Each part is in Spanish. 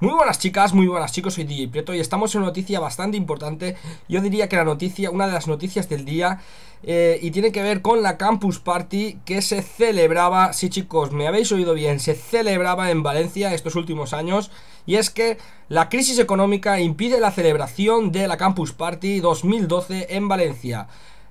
Muy buenas chicas, muy buenas chicos, soy DJ Prieto y estamos en una noticia bastante importante. Yo diría que la noticia, una de las noticias del día, eh, y tiene que ver con la Campus Party que se celebraba, sí chicos, me habéis oído bien, se celebraba en Valencia estos últimos años. Y es que la crisis económica impide la celebración de la Campus Party 2012 en Valencia.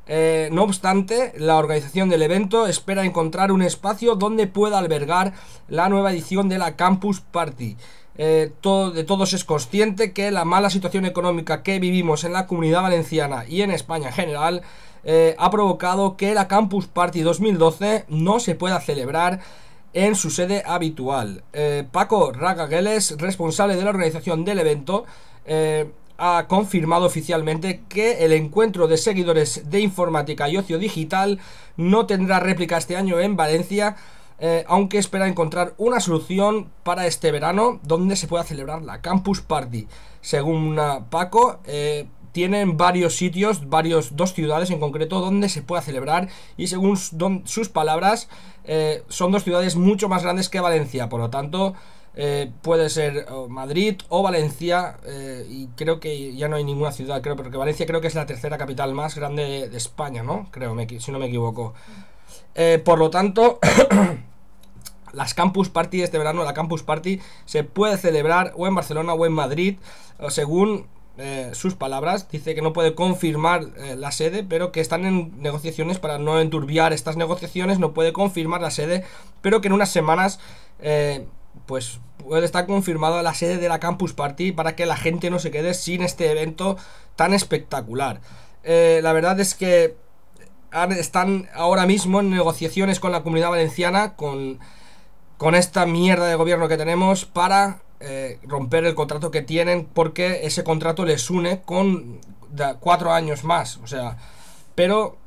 Eh, no obstante, la organización del evento espera encontrar un espacio donde pueda albergar la nueva edición de la Campus Party. Eh, todo, de todos es consciente que la mala situación económica que vivimos en la comunidad valenciana y en España en general eh, ha provocado que la Campus Party 2012 no se pueda celebrar en su sede habitual. Paco Ragageles, responsable de la organización del evento, ha confirmado oficialmente que el encuentro de seguidores de informática y ocio digital no tendrá réplica este año en Valencia, eh, aunque espera encontrar una solución para este verano donde se pueda celebrar la Campus Party. Según Paco, eh, tienen varios sitios, varios, dos ciudades en concreto, donde se pueda celebrar y según sus palabras, eh, son dos ciudades mucho más grandes que Valencia, por lo tanto... Eh, puede ser Madrid o Valencia eh, y creo que ya no hay ninguna ciudad creo porque Valencia creo que es la tercera capital más grande de, España no creo si no me equivoco por lo tanto las campus party este verano la campus party se puede celebrar o en Barcelona o en Madrid según eh, sus palabras, dice que no puede confirmar eh, la sede, pero que están en negociaciones para no enturbiar estas negociaciones, no puede confirmar la sede, pero que en unas semanas, eh, pues puede estar confirmada la sede de la Campus Party para que la gente no se quede sin este evento tan espectacular. la verdad es que están ahora mismo en negociaciones con la comunidad valenciana, con, con esta mierda de gobierno que tenemos, para eh, romper el contrato que tienen porque ese contrato les une con cuatro años más. O sea, pero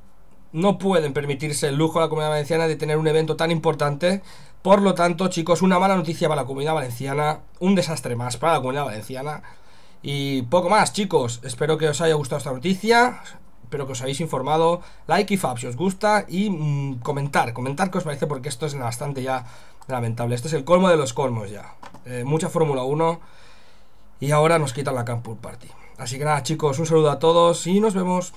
no pueden permitirse el lujo a la comunidad valenciana de tener un evento tan importante. Por lo tanto, chicos, una mala noticia para la comunidad valenciana, un desastre más para la comunidad valenciana. Y poco más, chicos. Espero que os haya gustado esta noticia espero que os habéis informado. Like y fab si os gusta y mm, comentar, comentar qué os parece porque esto es bastante ya lamentable. Esto es el colmo de los colmos ya. Eh, mucha Fórmula 1 y ahora nos quitan la Campus Party. Así que nada chicos, un saludo a todos y nos vemos.